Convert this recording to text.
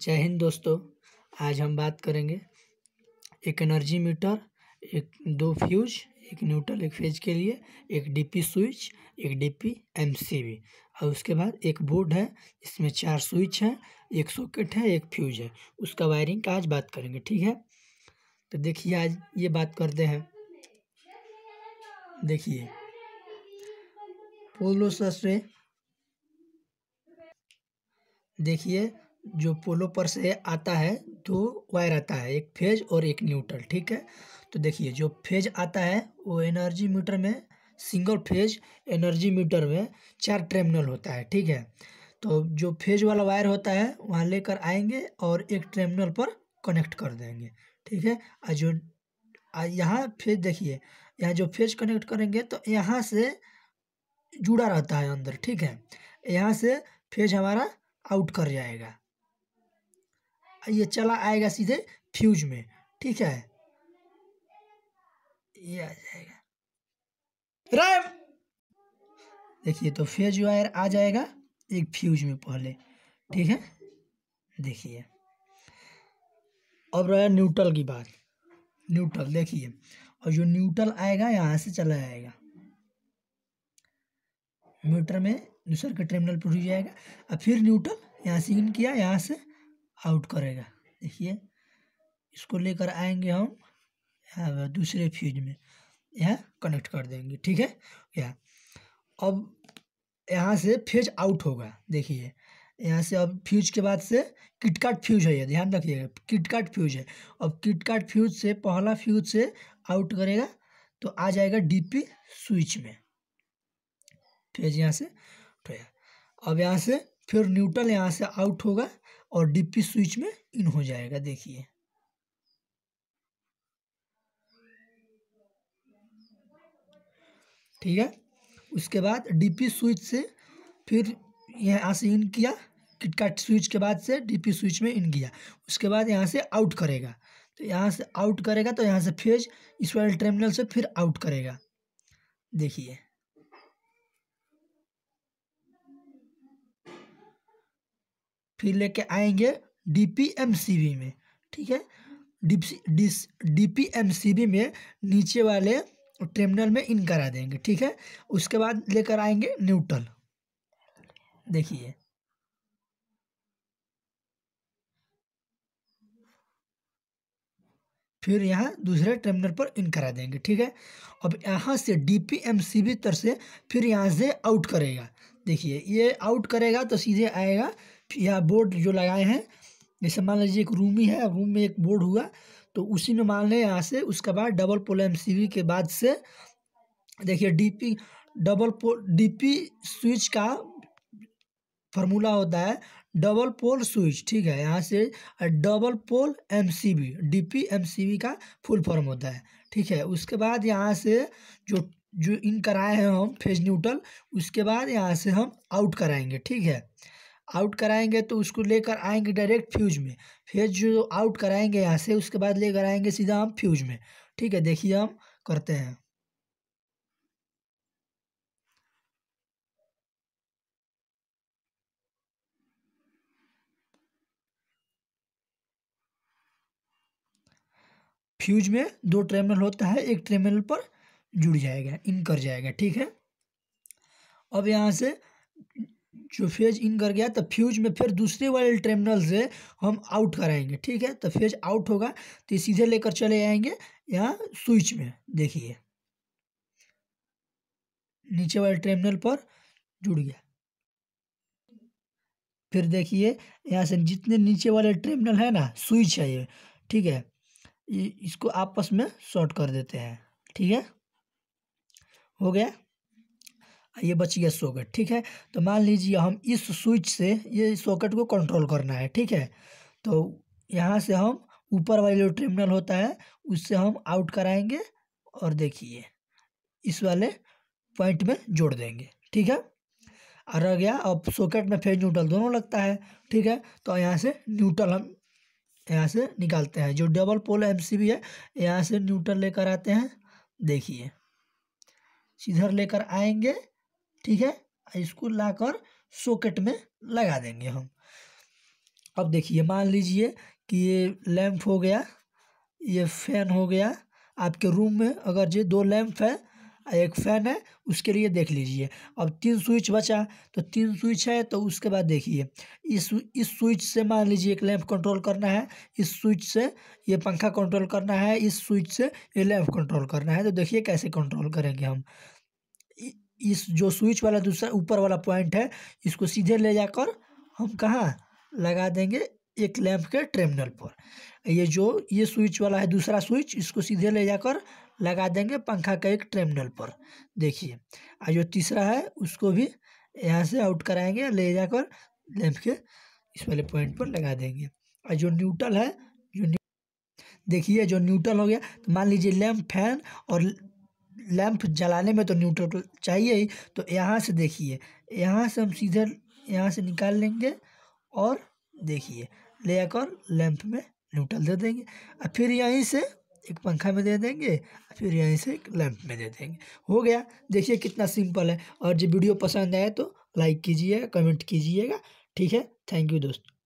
जय हिंद दोस्तों आज हम बात करेंगे एक एनर्जी मीटर एक दो फ्यूज एक न्यूट्रल एक फेज के लिए एक डीपी स्विच एक डीपी एमसीबी और उसके बाद एक बोर्ड है इसमें चार स्विच है एक सॉकेट है एक फ्यूज है उसका वायरिंग का आज बात करेंगे ठीक है तो देखिए आज ये बात करते हैं देखिए पोलो से देखिए जो पोलो पर से आता है दो वायर आता है एक फेज और एक न्यूट्रल ठीक है तो देखिए जो फेज आता है वो एनर्जी मीटर में सिंगल फेज एनर्जी मीटर में चार टर्मिनल होता है ठीक है तो जो फेज वाला वायर होता है वहाँ लेकर आएंगे और एक टर्मिनल पर कनेक्ट कर देंगे ठीक है और जो यहाँ फेज देखिए यहाँ जो फेज कनेक्ट करेंगे तो यहाँ से जुड़ा रहता है अंदर ठीक है यहाँ से फेज हमारा आउट कर जाएगा ये चला आएगा सीधे फ्यूज में ठीक है ये आ जाएगा रैम देखिए तो फेज वायर आ जाएगा एक फ्यूज में पहले ठीक है देखिए अब रहा न्यूट्रल की बात न्यूट्रल देखिए और जो न्यूट्रल आएगा यहाँ से चला जाएगा मीटर में दूसरे का टर्मिनल पर हो जाएगा और फिर न्यूट्रल यहाँ से इन किया यहाँ से आउट करेगा देखिए इसको लेकर आएंगे हम यहाँ दूसरे फ्यूज में यहाँ कनेक्ट कर देंगे ठीक है यहाँ अब यहाँ से फ्यूज आउट होगा देखिए यहाँ से अब फ्यूज के बाद से किटकाट फ्यूज है ये ध्यान रखिएगा किटकाट फ्यूज है अब किटकाट फ्यूज से पहला फ्यूज से आउट करेगा तो आ जाएगा डीपी स्विच में फ्यूज यहाँ से तो अब यहाँ से फिर न्यूट्रल यहाँ से आउट होगा और डीपी स्विच में इन हो जाएगा देखिए ठीक है उसके बाद डीपी स्विच से फिर यहाँ से इन किया किटकाट स्विच के बाद से डीपी स्विच में इन किया उसके बाद यहाँ से आउट करेगा तो यहाँ से आउट करेगा तो यहाँ से फेज इस वाले टर्मिनल से फिर आउट करेगा देखिए फिर लेके आएंगे डीपीएमसीबी में ठीक है डीपीएमसीबी बी में नीचे वाले टर्मिनल में इन करा देंगे ठीक है उसके बाद लेकर आएंगे न्यूट्रल देखिए फिर यहाँ दूसरे टर्मिनल पर इन करा देंगे ठीक है अब यहाँ से D P M C B तरह से फिर यहाँ से आउट करेगा देखिए ये आउट करेगा तो सीधे आएगा या बोर्ड जो लगाए हैं जैसे मान लीजिए एक रूम ही है रूम में एक बोर्ड हुआ तो उसी में मान लें यहाँ से उसके बाद डबल पोल एम के बाद से देखिए DP double pole DP switch का फॉर्मूला होता है डबल पोल स्विच ठीक है यहाँ से double pole M C B D P M C B का फुल फॉर्म होता है ठीक है उसके बाद यहाँ से जो जो इन कराए हैं हम फेज न्यूट्रल उसके बाद यहाँ से हम आउट कराएंगे ठीक है आउट कराएंगे तो उसको लेकर आएंगे डायरेक्ट फ्यूज में फ्यूज जो आउट कराएंगे यहाँ से उसके बाद लेकर आएंगे सीधा हम फ्यूज में ठीक है देखिए हम करते हैं फ्यूज में दो टर्मिनल होता है एक टर्मिनल पर जुड़ जाएगा इन कर जाएगा ठीक है अब यहाँ से जो फेज इन कर गया तो फ्यूज में फिर दूसरे वाले टर्मिनल से हम आउट कराएंगे ठीक है तो फेज आउट होगा तो सीधे लेकर चले आएंगे यहाँ स्विच में देखिए नीचे वाले टर्मिनल पर जुड़ गया फिर देखिए यहाँ से जितने नीचे वाले टर्मिनल है ना स्विच है ये ठीक है इसको आपस में शॉर्ट कर देते हैं ठीक है हो गया ये बच गया सॉकेट ठीक है तो मान लीजिए हम इस स्विच से ये सॉकेट को कंट्रोल करना है ठीक है तो यहाँ से हम ऊपर वाले जो टर्मिनल होता है उससे हम आउट कराएंगे और देखिए इस वाले पॉइंट में जोड़ देंगे ठीक है और रह गया अब सॉकेट में फेज न्यूट्रल दोनों लगता है ठीक है तो यहाँ से न्यूट्रल हम यहाँ से निकालते हैं जो डबल पोल एम है यहाँ से न्यूट्रल लेकर आते हैं देखिए इधर लेकर आएंगे ठीक है इसको लाकर सॉकेट में लगा देंगे हम अब देखिए मान लीजिए कि ये लैम्प हो गया ये फैन हो गया आपके रूम में अगर ये दो लैम्प है एक फ़ैन है उसके लिए देख लीजिए अब तीन स्विच बचा तो तीन स्विच है तो उसके बाद देखिए इस इस स्विच से मान लीजिए एक लैंप कंट्रोल करना है इस स्विच से ये पंखा कंट्रोल करना है इस स्विच से ये लैंप कंट्रोल करना है तो देखिए कैसे कंट्रोल करेंगे हम इस जो स्विच वाला दूसरा ऊपर वाला पॉइंट है इसको सीधे ले जाकर हम कहाँ लगा देंगे एक लैंप के टर्मिनल पर ये जो ये स्विच वाला है दूसरा स्विच इसको सीधे ले जाकर लगा देंगे पंखा का एक टर्मिनल पर देखिए और जो तीसरा है उसको भी यहाँ से आउट कराएंगे ले जाकर लैंप के इस वाले पॉइंट पर लगा देंगे और जो न्यूट्रल है जो देखिए जो न्यूट्रल हो गया तो मान लीजिए लैंप फैन और लैंप जलाने में तो न्यूट्रल चाहिए ही तो यहाँ से देखिए यहाँ से हम सीधे यहाँ से निकाल लेंगे और देखिए ले आकर लैंप में न्यूट्रल दे देंगे और फिर यहीं से एक पंखा में दे देंगे फिर यहीं से एक लैंप में दे देंगे हो गया देखिए कितना सिंपल है और जो वीडियो पसंद आए तो लाइक कीजिएगा कमेंट कीजिएगा ठीक है थैंक यू दोस्तों